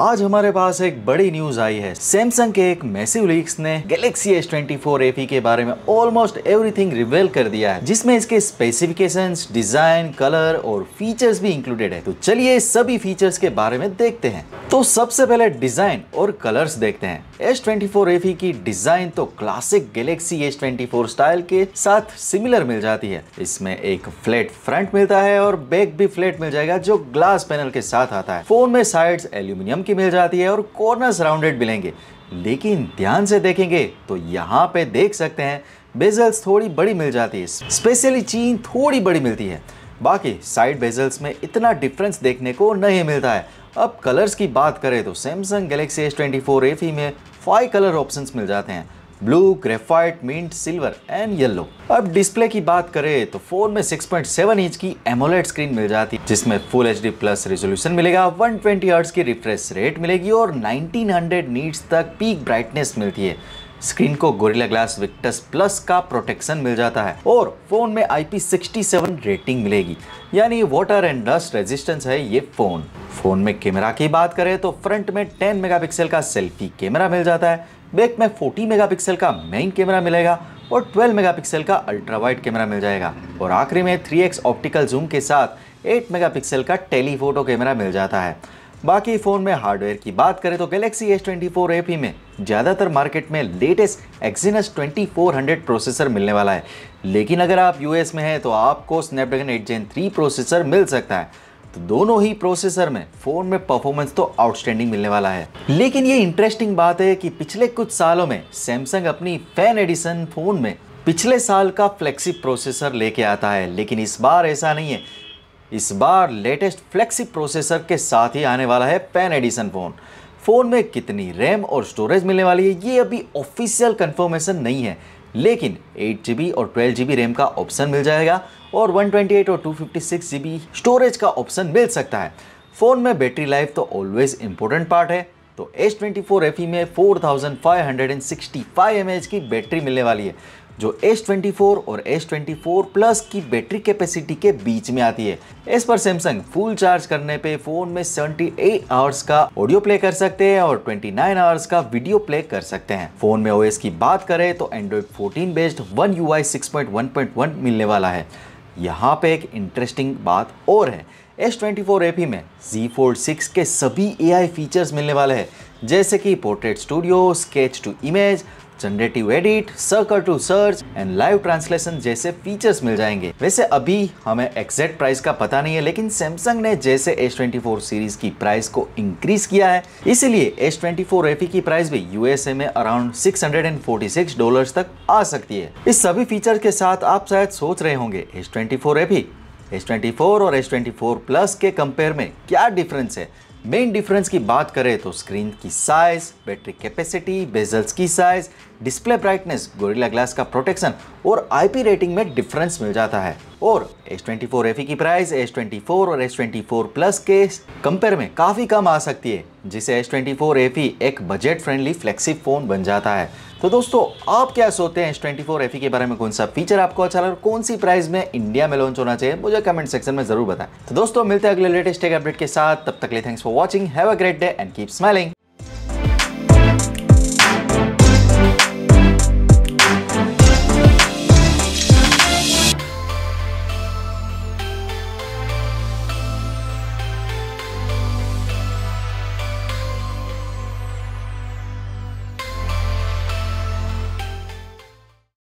आज हमारे पास एक बड़ी न्यूज आई है सैमसंग के एक मैसिव लीक्स ने गैलेक्सी एस ट्वेंटी फोर के बारे में ऑलमोस्ट एवरीथिंग रिवेल कर दिया है जिसमें इसके स्पेसिफिकेशन डिजाइन कलर और फीचर्स भी इंक्लूडेड है तो चलिए सभी फीचर्स के बारे में देखते हैं तो सबसे पहले डिजाइन और कलर्स देखते हैं एस ट्वेंटी फोर की डिजाइन तो classic Galaxy S twenty four style के साथ सिमिलर मिल जाती है इसमें एक फ्लैट फ्रंट मिलता है और बैक भी फ्लैट मिल जाएगा जो ग्लास पैनल के साथ आता है फोन में साइड एल्यूमिनियम की मिल जाती है और कॉर्नर्स राउंडेड मिलेंगे लेकिन ध्यान से देखेंगे तो यहाँ पे देख सकते हैं बेजल्स थोड़ी बड़ी मिल जाती है स्पेशली चीन थोड़ी बड़ी मिलती है बाकी साइड बेजल्स में इतना डिफरेंस देखने को नहीं मिलता है अब कलर्स की बात करें तो Samsung Galaxy S twenty four में फाइव कलर ऑप्शन मिल जाते हैं blue graphite mint silver and yellow अब डिस्प्ले की बात करें तो फोन में 6.7 इंच की एमोलेट स्क्रीन मिल जाती है जिसमें फुल एच प्लस रेजोल्यूशन मिलेगा 120 ट्वेंटी की रिफ्रेश रेट मिलेगी और 1900 हंड्रेड नीट्स तक पीक ब्राइटनेस मिलती है स्क्रीन को गोरिल्ला ग्लास विक्टस प्लस का प्रोटेक्शन मिल जाता है और फोन में IP67 रेटिंग मिलेगी यानी वाटर एंड डस्ट रेजिस्टेंस है ये फोन फोन में कैमरा की बात करें तो फ्रंट में 10 मेगापिक्सल का सेल्फी कैमरा मिल जाता है बैक में 40 मेगापिक्सल का मेन कैमरा मिलेगा और 12 मेगापिक्सल का अल्ट्रा वाइड कैमरा मिल जाएगा और आखिरी में 3x ऑप्टिकल जूम के साथ 8 मेगापिक्सल का टेलीफोटो कैमरा मिल जाता है बाकी फ़ोन में हार्डवेयर की बात करें तो गैलेक्सी एस ट्वेंटी फोर में ज़्यादातर मार्केट में लेटेस्ट एक्जीनस 2400 प्रोसेसर मिलने वाला है लेकिन अगर आप यूएस में हैं तो आपको Snapdragon eight gen three processor मिल सकता है तो दोनों ही प्रोसेसर में फ़ोन में परफॉर्मेंस तो आउटस्टैंडिंग मिलने वाला है लेकिन ये इंटरेस्टिंग बात है कि पिछले कुछ सालों में सैमसंग अपनी फैन एडिसन फ़ोन में पिछले साल का फ्लेक्सी प्रोसेसर लेके आता है लेकिन इस बार ऐसा नहीं है इस बार लेटेस्ट फ्लेक्सिप प्रोसेसर के साथ ही आने वाला है पेन एडिसन फ़ोन फ़ोन में कितनी रैम और स्टोरेज मिलने वाली है ये अभी ऑफिशियल कंफर्मेशन नहीं है लेकिन एट जी और ट्वेल्व जी रैम का ऑप्शन मिल जाएगा और 128 और 256 जीबी स्टोरेज का ऑप्शन मिल सकता है फ़ोन में बैटरी लाइफ तो ऑलवेज इम्पोर्टेंट पार्ट है तो S24 FE में 4565 mAh की बैटरी मिलने वाली है जो S24 और S24 प्लस की बैटरी कैपेसिटी के बीच में आती है इस पर सैमसंग फुल चार्ज करने पे फोन में 78 एट आवर्स का ऑडियो प्ले कर सकते हैं और 29 आवर्स का वीडियो प्ले कर सकते हैं फोन में ओएस की बात करें तो एंड्रॉइड 14 बेस्ड वन यू आई सिक्स मिलने वाला है यहाँ पे एक इंटरेस्टिंग बात और है एस ट्वेंटी फोर पी में जी फोर सिक्स के सभी ए आई फीचर्स मिलने वाले हैं जैसे कि portrait studio sketch to image generative edit circle to search and live translation जैसे फीचर्स मिल जाएंगे वैसे अभी हमें एक्जेक्ट प्राइस का पता नहीं है लेकिन सैमसंग ने जैसे एस ट्वेंटी फोर सीरीज की प्राइस को इंक्रीज किया है इसीलिए एस ट्वेंटी फोर एफी की प्राइस भी यूएसए में around six hundred and forty six dollar तक आ सकती है इस सभी फीचर के साथ आप शायद सोच रहे होंगे S twenty four FE S twenty four और एस ट्वेंटी फोर प्लस के कंपेयर में क्या डिफरेंस है मेन डिफरेंस की बात करें तो स्क्रीन की साइज बैटरी कैपेसिटी बेजल्स की size display brightness Gorilla Glass का प्रोटेक्शन और आईपी रेटिंग में डिफरेंस मिल जाता है और एस ट्वेंटी फोर की प्राइस एस ट्वेंटी फोर और एस ट्वेंटी फोर प्लस के कंपेयर में काफ़ी कम आ सकती है जिसे एस ट्वेंटी फोर एक बजट फ्रेंडली फ्लेक्सी फ़ोन बन जाता है तो दोस्तों आप क्या सोचते हैं एस ट्वेंटी फोर के बारे में कौन सा फीचर आपको अच्छा लगा कौन सी प्राइस में इंडिया में लॉन्च होना चाहिए मुझे कमेंट सेक्शन में जरूर बताएं तो दोस्तों मिलते हैं अगले लेटेस्ट टेक अपडेट के साथ तब तक ले thanks for watching have a great day and keep smiling